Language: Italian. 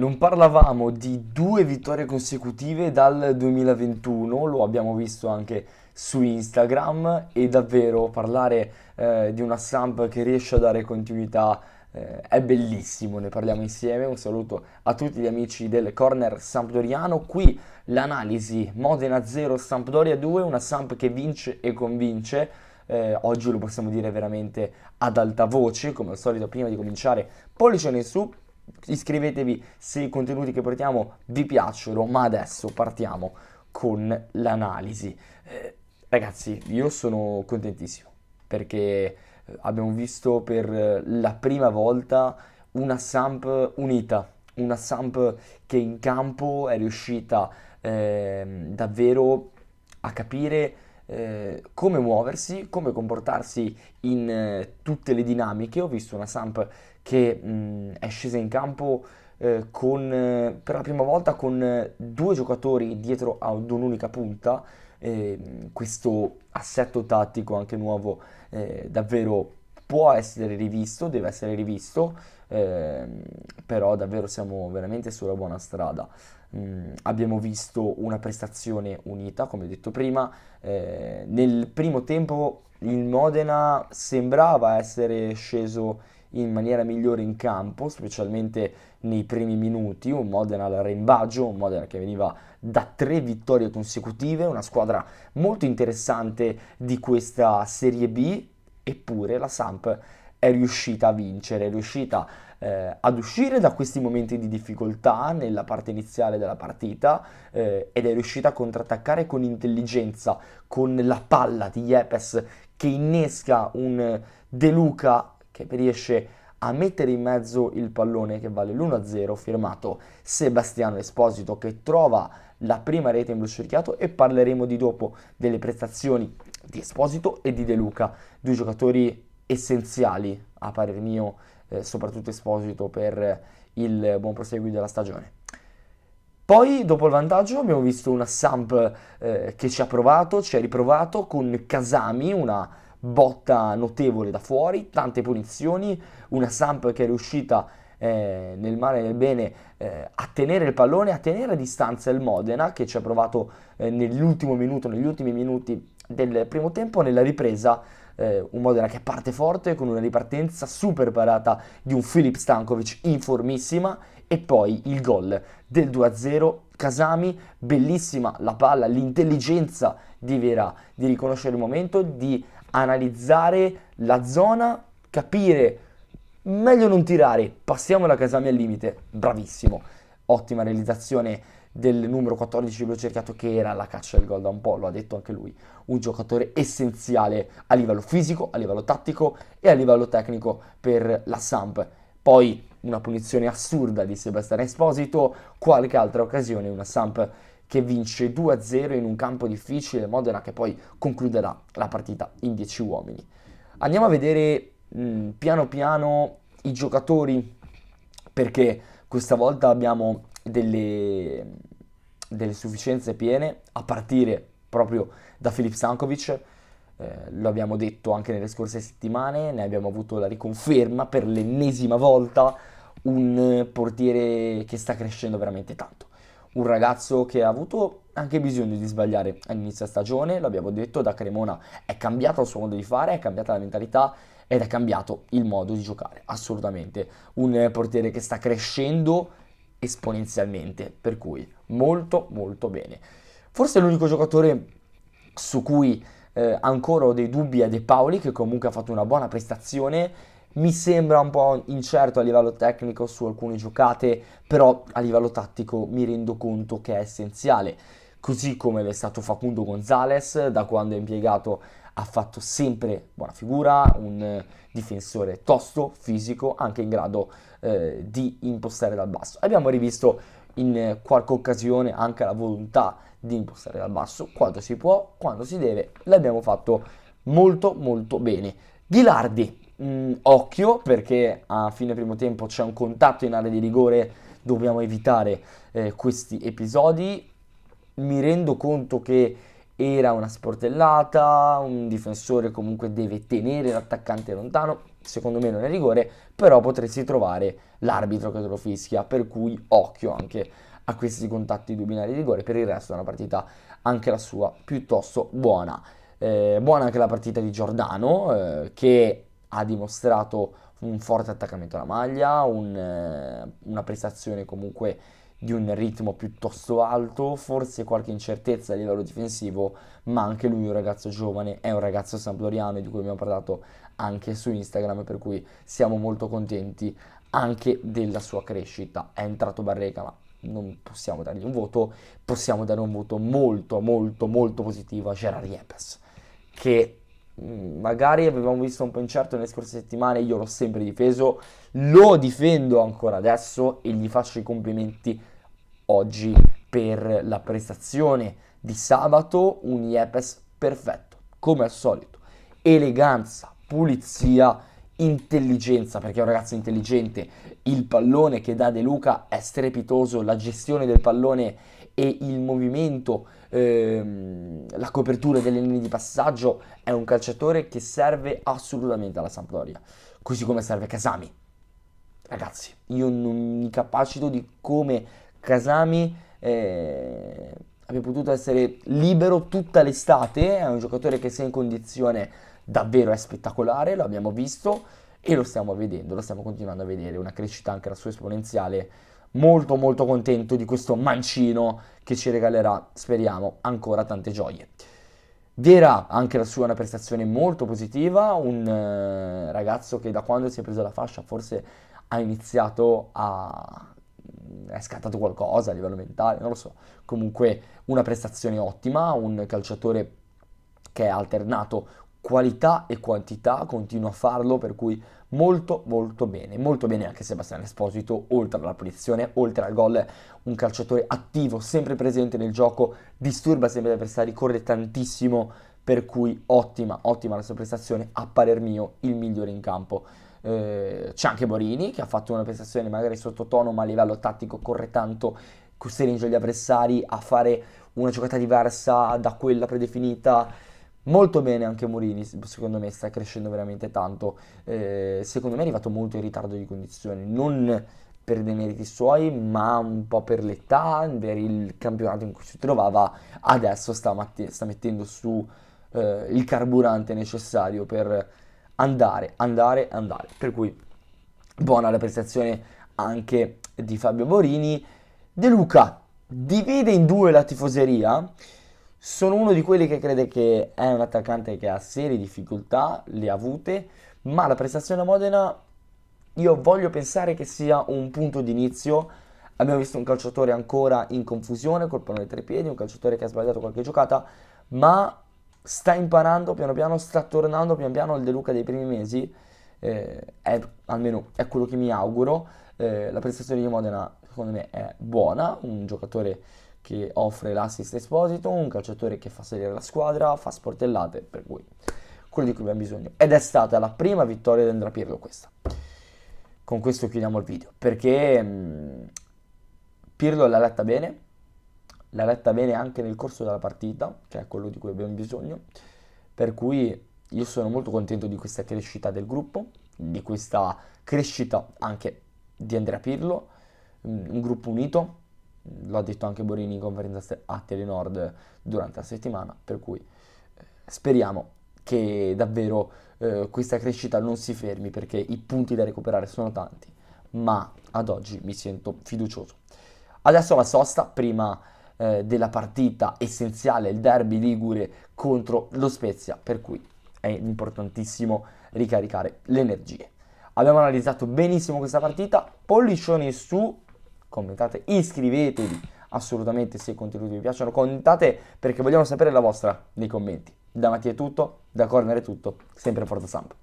Non parlavamo di due vittorie consecutive dal 2021, lo abbiamo visto anche su Instagram e davvero parlare eh, di una Samp che riesce a dare continuità eh, è bellissimo, ne parliamo insieme. Un saluto a tutti gli amici del corner Sampdoriano. Qui l'analisi Modena 0 Sampdoria 2, una Samp che vince e convince. Eh, oggi lo possiamo dire veramente ad alta voce, come al solito prima di cominciare, pollicione in su iscrivetevi se i contenuti che portiamo vi piacciono, ma adesso partiamo con l'analisi. Eh, ragazzi, io sono contentissimo perché eh, abbiamo visto per la prima volta una Samp unita, una Samp che in campo è riuscita eh, davvero a capire eh, come muoversi, come comportarsi in eh, tutte le dinamiche. Ho visto una Samp che mh, mm, è scesa in campo eh, con, eh, per la prima volta con eh, due giocatori dietro ad un'unica punta. questo assetto tattico anche nuovo davvero può essere rivisto, deve essere rivisto, ehm, però davvero siamo veramente sulla buona strada. Mm, abbiamo visto una prestazione unita, come ho detto prima, eh, nel primo tempo il Modena sembrava essere sceso in maniera migliore in campo, specialmente nei primi minuti, un Modena al rimbaggio, un Modena che veniva da tre vittorie consecutive, una squadra molto interessante di questa Serie B, Eppure la Samp è riuscita a vincere, è riuscita eh, ad uscire da questi momenti di difficoltà nella parte iniziale della partita eh, ed è riuscita a contrattaccare con intelligenza, con la palla di Yepes che innesca un De Luca che riesce a mettere in mezzo il pallone che vale l'1-0 firmato Sebastiano Esposito che trova la prima rete in blu cerchiato e parleremo di dopo delle prestazioni di Esposito e di De Luca, due giocatori essenziali a parer mio, eh, soprattutto Esposito per il buon proseguo della stagione. Poi, dopo il vantaggio, abbiamo visto una Samp eh, che ci ha provato, ci ha riprovato con Kasami, una botta notevole da fuori, tante punizioni, una Samp che è riuscita a eh, nel male e nel bene eh, a tenere il pallone, a tenere a distanza il Modena che ci ha provato eh, nell'ultimo minuto, negli ultimi minuti del primo tempo, nella ripresa eh, un Modena che parte forte con una ripartenza super parata di un Filip Stankovic in formissima e poi il gol del 2-0 Casami, bellissima la palla, l'intelligenza di Vera di riconoscere il momento, di analizzare la zona, capire meglio non tirare, passiamo la Casami al limite, bravissimo, ottima realizzazione del numero 14 che ho cercato che era la caccia del gol da un po', lo ha detto anche lui, un giocatore essenziale a livello fisico, a livello tattico e a livello tecnico per la Samp. Poi una punizione assurda di Sebastian Esposito, qualche altra occasione, una Samp che vince 2-0 in un campo difficile, Modena che poi concluderà la partita in 10 uomini. Andiamo a vedere mh, mm, piano piano i giocatori, perché questa volta abbiamo delle, delle sufficienze piene, a partire proprio da Filip Stankovic, eh, lo abbiamo detto anche nelle scorse settimane, ne abbiamo avuto la riconferma per l'ennesima volta, un portiere che sta crescendo veramente tanto. Un ragazzo che ha avuto anche bisogno di sbagliare all'inizio stagione, l'abbiamo detto, da Cremona è cambiato il suo modo di fare, è cambiata la mentalità, ed è cambiato il modo di giocare, assolutamente. Un portiere che sta crescendo esponenzialmente, per cui molto molto bene. Forse l'unico giocatore su cui eh, ancora ho dei dubbi è De Paoli, che comunque ha fatto una buona prestazione. Mi sembra un po' incerto a livello tecnico su alcune giocate, però a livello tattico mi rendo conto che è essenziale. Così come l'è stato Facundo Gonzales da quando è impiegato ha fatto sempre buona figura, un eh, difensore tosto, fisico, anche in grado eh, di impostare dal basso. Abbiamo rivisto in eh, qualche occasione anche la volontà di impostare dal basso, quando si può, quando si deve, l'abbiamo fatto molto molto bene. Ghilardi, mh, mm, occhio perché a fine primo tempo c'è un contatto in area di rigore, dobbiamo evitare eh, questi episodi. Mi rendo conto che era una sportellata, un difensore comunque deve tenere l'attaccante lontano, secondo me non è rigore, però potresti trovare l'arbitro che te lo fischia, per cui occhio anche a questi contatti due binari di rigore, per il resto è una partita anche la sua piuttosto buona. Eh, buona anche la partita di Giordano eh, che ha dimostrato un forte attaccamento alla maglia, un, eh, una prestazione comunque di un ritmo piuttosto alto, forse qualche incertezza a livello difensivo, ma anche lui è un ragazzo giovane, è un ragazzo samploriano di cui abbiamo parlato anche su Instagram, per cui siamo molto contenti anche della sua crescita. È entrato Barreca, ma non possiamo dargli un voto, possiamo dare un voto molto molto molto positivo a Gerard Yepes, che mm, magari avevamo visto un po' incerto nelle scorse settimane, io l'ho sempre difeso, lo difendo ancora adesso e gli faccio i complimenti oggi per la prestazione di sabato un IEPES perfetto, come al solito. Eleganza, pulizia, intelligenza, perché è un ragazzo intelligente. Il pallone che dà De Luca è strepitoso, la gestione del pallone e il movimento, ehm, la copertura delle linee di passaggio è un calciatore che serve assolutamente alla Sampdoria, così come serve Casami. Ragazzi, io non mi capacito di come Kasami eh, abbia potuto essere libero tutta l'estate, è un giocatore che se in condizione davvero è spettacolare, lo abbiamo visto e lo stiamo vedendo, lo stiamo continuando a vedere, una crescita anche la sua esponenziale, molto molto contento di questo mancino che ci regalerà, speriamo, ancora tante gioie. Vera anche la sua una prestazione molto positiva, un eh, ragazzo che da quando si è preso la fascia forse ha iniziato a è scattato qualcosa a livello mentale, non lo so. Comunque una prestazione ottima, un calciatore che ha alternato qualità e quantità, continua a farlo, per cui molto molto bene, molto bene anche Sebastiano Esposito, oltre alla punizione, oltre al gol, un calciatore attivo, sempre presente nel gioco, disturba sempre gli avversari, corre tantissimo, per cui ottima, ottima la sua prestazione, a parer mio il migliore in campo. Eh, c'è anche Borini che ha fatto una prestazione magari sottotono ma a livello tattico corre tanto costringendo gli avversari a fare una giocata diversa da quella predefinita. Molto bene anche Morini, secondo me sta crescendo veramente tanto. Eh, secondo me è arrivato molto in ritardo di condizioni, non per dei meriti suoi, ma un po' per l'età, per il campionato in cui si trovava. Adesso sta, sta mettendo su eh, il carburante necessario per andare, andare, andare. Per cui buona la prestazione anche di Fabio Borini. De Luca divide in due la tifoseria. Sono uno di quelli che crede che è un attaccante che ha serie difficoltà, le ha avute, ma la prestazione a Modena io voglio pensare che sia un punto d'inizio. Abbiamo visto un calciatore ancora in confusione, col pallone tra i piedi, un calciatore che ha sbagliato qualche giocata, ma sta imparando piano piano, sta tornando piano piano al De Luca dei primi mesi, eh, è, almeno è quello che mi auguro, eh, la prestazione di Modena secondo me è buona, un giocatore che offre l'assist esposito, un calciatore che fa salire la squadra, fa sportellate, per cui quello di cui abbiamo bisogno. Ed è stata la prima vittoria di Andra Pirlo questa. Con questo chiudiamo il video, perché mh, mm, Pirlo l'ha letta bene, l'ha letta bene anche nel corso della partita, che è cioè quello di cui abbiamo bisogno, per cui io sono molto contento di questa crescita del gruppo, di questa crescita anche di Andrea Pirlo, un gruppo unito, l'ha detto anche Borini in conferenza a Telenord durante la settimana, per cui eh, speriamo che davvero eh, questa crescita non si fermi perché i punti da recuperare sono tanti, ma ad oggi mi sento fiducioso. Adesso la sosta, prima eh, della partita essenziale, il derby ligure contro lo Spezia, per cui è importantissimo ricaricare le energie. Abbiamo analizzato benissimo questa partita, pollicioni su, commentate, iscrivetevi assolutamente se i contenuti vi piacciono, commentate perché vogliamo sapere la vostra nei commenti. Da Mattia è tutto, da Corner è tutto, sempre Forza Samba.